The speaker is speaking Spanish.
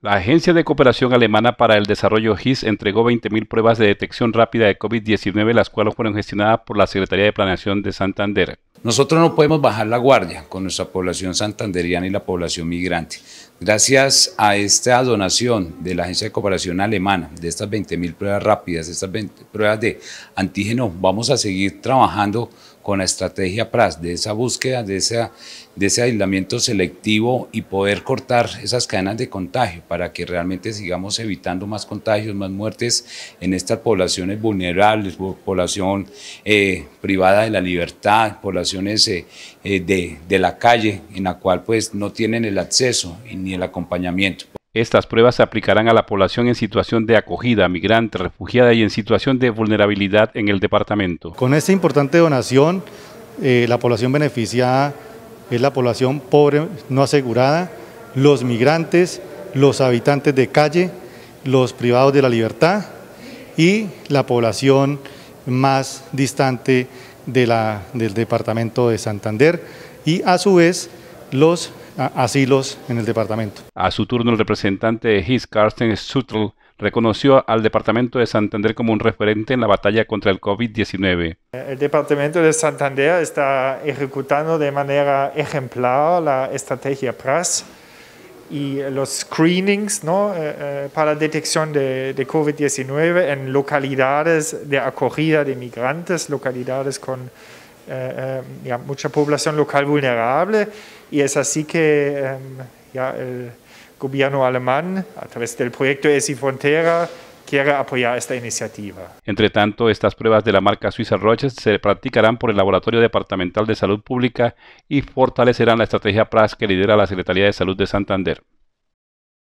La Agencia de Cooperación Alemana para el Desarrollo GIS entregó 20.000 pruebas de detección rápida de COVID-19, las cuales fueron gestionadas por la Secretaría de Planeación de Santander. Nosotros no podemos bajar la guardia con nuestra población santanderiana y la población migrante. Gracias a esta donación de la Agencia de Cooperación Alemana, de estas 20.000 pruebas rápidas, de estas 20 pruebas de antígeno, vamos a seguir trabajando con la estrategia PRAS, de esa búsqueda, de, ese aislamiento selectivo y poder cortar esas cadenas de contagio para que realmente sigamos evitando más contagios, más muertes en estas poblaciones vulnerables, población eh, privada de la libertad, poblaciones eh, eh, de, la calle en la cual pues no tienen el acceso. Y el acompañamiento. Estas pruebas se aplicarán a la población en situación de acogida, migrante, refugiada y en situación de vulnerabilidad en el departamento. Con esta importante donación, eh, la población beneficiada es la población pobre no asegurada, los migrantes, los habitantes de calle, los privados de la libertad y la población más distante del departamento de Santander y a su vez los asilos en el departamento. A su turno, el representante de Carsten Suttle, reconoció al Departamento de Santander como un referente en la batalla contra el COVID-19. El Departamento de Santander está ejecutando de manera ejemplar la estrategia PRAS y los screenings ¿no? Eh, eh, para detección de, de COVID-19 en localidades de acogida de migrantes, localidades con eh, eh mucha población local vulnerable y es así que em, el gobierno alemán, a través del proyecto ESI Frontera, quiere apoyar esta iniciativa. Entre tanto, estas pruebas de la marca Suiza Roches se practicarán por el Laboratorio Departamental de Salud Pública y fortalecerán la estrategia PRAS que lidera la Secretaría de Salud de Santander.